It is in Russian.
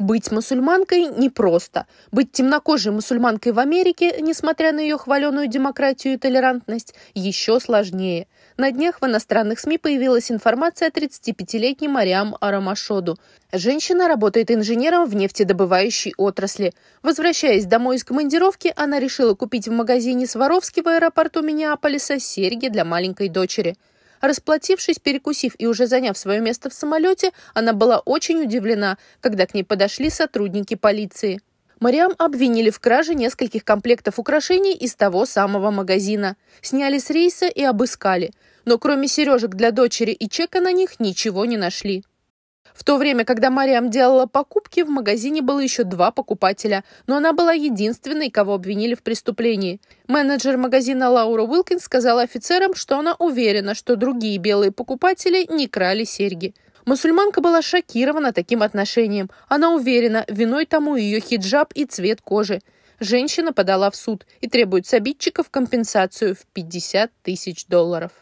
Быть мусульманкой непросто. Быть темнокожей мусульманкой в Америке, несмотря на ее хваленую демократию и толерантность, еще сложнее. На днях в иностранных СМИ появилась информация о 35-летней Мариам Арамашоду. Женщина работает инженером в нефтедобывающей отрасли. Возвращаясь домой из командировки, она решила купить в магазине Сваровски в аэропорту Миннеаполиса серьги для маленькой дочери – Расплатившись, перекусив и уже заняв свое место в самолете, она была очень удивлена, когда к ней подошли сотрудники полиции. Мариам обвинили в краже нескольких комплектов украшений из того самого магазина. Сняли с рейса и обыскали. Но кроме сережек для дочери и чека на них ничего не нашли. В то время, когда Мариам делала покупки, в магазине было еще два покупателя, но она была единственной, кого обвинили в преступлении. Менеджер магазина Лаура Уилкинс сказала офицерам, что она уверена, что другие белые покупатели не крали серьги. Мусульманка была шокирована таким отношением. Она уверена, виной тому ее хиджаб и цвет кожи. Женщина подала в суд и требует с обидчиков компенсацию в 50 тысяч долларов.